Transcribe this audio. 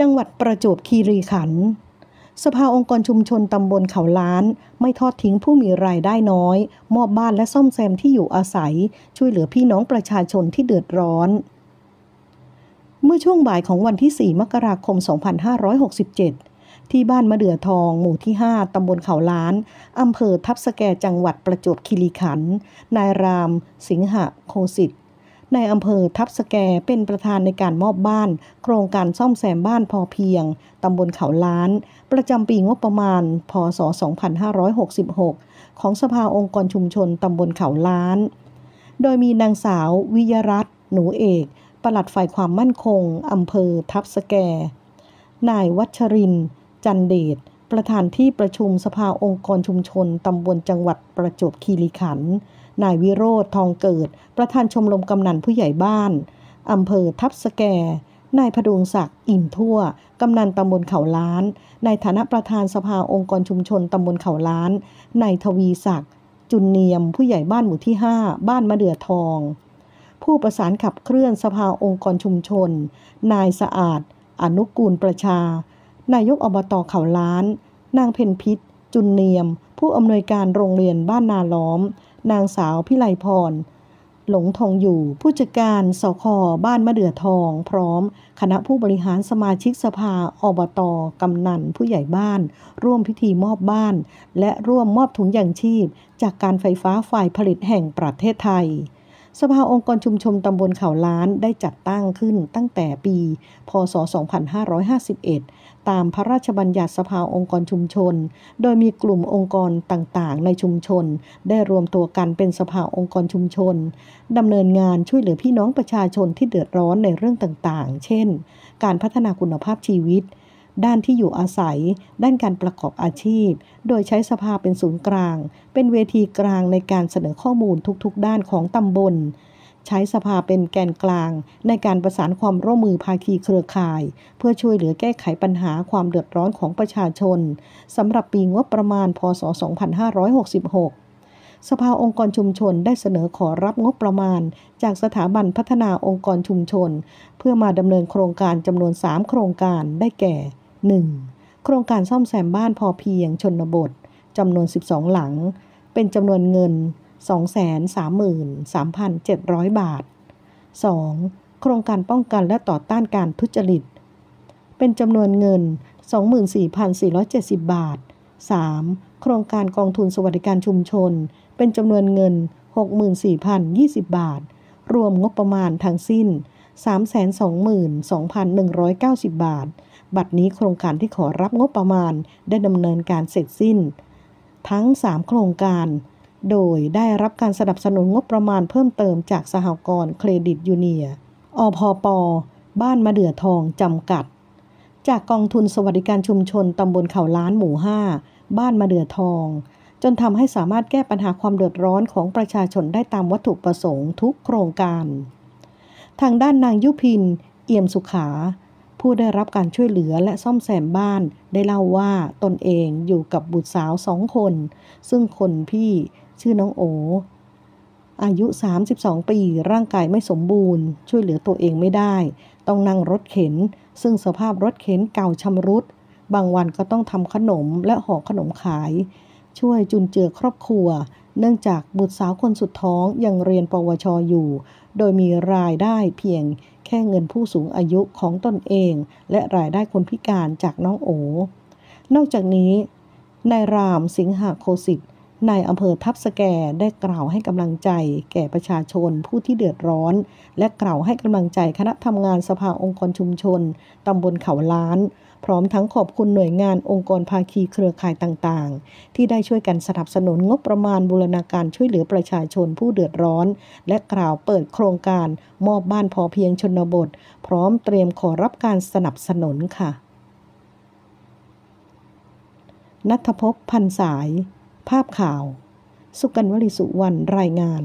จังหวัดประจวบคีรีขันธ์ สภาองค์กรชุมชนตำบลเขาล้าน ไม่ทอดทิ้งผู้มีรายได้น้อยมอบบ้านและซ่อมแซมที่อยู่อาศัย ช่วยเหลือพี่น้องประชาชนที่เดือดร้อน เมื่อช่วงบ่ายของวันที่ 4 มกราคม 2567 ที่บ้านมะเดื่อทองหมู่ที่ 5ตำบลเขาล้านอำเภอทับสแกจังหวัดประจวบคีรีขันธ์ นายราม สิงหะโคสิทธในอำเภอทับสแกเป็นประธานในการมอบบ้าน โครงการซ่อมแซมบ้านพอเพียงตำบลเขาล้าน ประจำปีงบประมาณ พศ 2566 ของสภาองค์กรชุมชนตำบลเขาล้าน โดยมีนางสาว วิยรัตน์หนูเอกปลัดฝ่ายความมั่นคงอำเภอทับสแกนายวัชรินจันเดชประธานที่ประชุมสภาองค์กรชุมชนตำบลจังหวัดประจวบคีรีขันธ์นายวิโรธทองเกิด ประธานชมรมกำนันผู้ใหญ่บ้านอำเภอทับสแก นายพดุงศักดิ์อิ่มทั่วกำนันตำบลเขาล้าน ในฐานะประธานสภาองค์กรชุมชนตำบลเขาล้านนายทวีศักดิ์จุนเนียม ผู้ใหญ่บ้านหมู่ที่5บ้านมะเดือทอง ผู้ประสานขับเคลื่อนสภาองค์กรชุมชน นายสะอาด อนุกูลประชา นายกอบตอเขาล้านนางเพนพิษจุนเนียม ผู้อำนวยการโรงเรียนบ้านนาล้อมนางสาวพิไลพร หลงทองอยู่ ผู้จัดการสคบ้านมะเดื่อทอง พร้อมคณะผู้บริหารสมาชิกสภาอบตกำนันผู้ใหญ่บ้าน ร่วมพิธีมอบบ้าน และร่วมมอบถุงยางชีพ จากการไฟฟ้าฝ่ายผลิตแห่งประเทศไทยสภาองค์กรชุมชนตำบลเขาล้านได้จัดตั้งขึ้นตั้งแต่ปี พศ 2551 ตามพระราชบัญญัติสภาองค์กรชุมชน โดยมีกลุ่มองค์กรต่างๆ ในชุมชน ได้รวมตัวกันเป็นสภาองค์กรชุมชนดำเนินงานช่วยเหลือพี่น้องประชาชนที่เดือดร้อนในเรื่องต่างๆ เช่น การพัฒนาคุณภาพชีวิตด้านที่อยู่อาศัย ด้านการประกอบอาชีพ โดยใช้สภาเป็นศูนย์กลาง เป็นเวทีกลางในการเสนอข้อมูลทุกๆด้านของตำบล ใช้สภาเป็นแกนกลาง ในการประสานความร่วมมือภาคีเครือข่าย เพื่อช่วยเหลือแก้ไขปัญหาความเดือดร้อนของประชาชน สำหรับปีงบประมาณ พศ 2566 สภาองค์กรชุมชนได้เสนอขอรับงบประมาณ จากสถาบันพัฒนาองค์กรชุมชน เพื่อมาดำเนินโครงการจำนวน 3 โครงการ ได้แก่ 1. โครงการซ่อมแซมบ้านพอเพียงชนบทจำนวน 12 หลัง เป็นจำนวนเงิน 233,700 บาท 2. โครงการป้องกันและต่อต้านการทุจริต เป็นจำนวนเงิน 24,470 บาท 3. โครงการกองทุนสวัสดิการชุมชน เป็นจำนวนเงิน 64,020 บาท รวมงบประมาณทั้งสิ้น 322,190 บาทบัดนี้โครงการที่ขอรับงบประมาณได้ดำเนินการเสร็จสิ้น ทั้ง 3 โครงการ โดยได้รับการสนับสนุนงบประมาณเพิ่มเติมจากสหกรณ์เครดิตยูเนียอพอปอบ้านมะเดื่อทองจำกัด จากกองทุนสวัสดิการชุมชนตำบลเขาล้านหมู่5บ้านมะเดื่อทอง จนทำให้สามารถแก้ปัญหาความเดือดร้อนของประชาชนได้ตามวัตถุประสงค์ทุกโครงการ ทางด้านนางยุพิน เอี่ยมสุขาผู้ได้รับการช่วยเหลือและซ่อมแซมบ้าน ได้เล่าว่าตนเองอยู่กับบุตรสาวสองคน ซึ่งคนพี่ชื่อน้องโอ อายุ 32 ปีร่างกายไม่สมบูรณ์ ช่วยเหลือตัวเองไม่ได้ ต้องนั่งรถเข็น ซึ่งสภาพรถเข็นเก่าชำรุด บางวันก็ต้องทำขนมและห่อขนมขายช่วยจุนเจือครอบครัว เนื่องจากบุตรสาวคนสุดท้อง ยังเรียนปวชออยู่ โดยมีรายได้เพียงแค่เงินผู้สูงอายุของตนเอง และรายได้คนพิการจากน้องโอ นอกจากนี้ นายรามสิงหาโคสิทธิ์นายอำเภอทับสแกได้กล่าวให้กำลังใจ แก่ประชาชน ผู้ที่เดือดร้อน และกล่าวให้กำลังใจคณะทำงานสภาองค์กรชุมชน ตำบลเขาล้าน พร้อมทั้งขอบคุณหน่วยงานองค์กรภาคีเครือข่ายต่างๆ ที่ได้ช่วยกันสนับสนุนงบประมาณบูรณาการช่วยเหลือประชาชนผู้เดือดร้อน และกล่าวเปิดโครงการ มอบบ้านพอเพียงชนบท พร้อมเตรียมขอรับการสนับสนุนค่ะนัทพพพันสายภาพข่าว สุกันวลิสุวรรณ รายงาน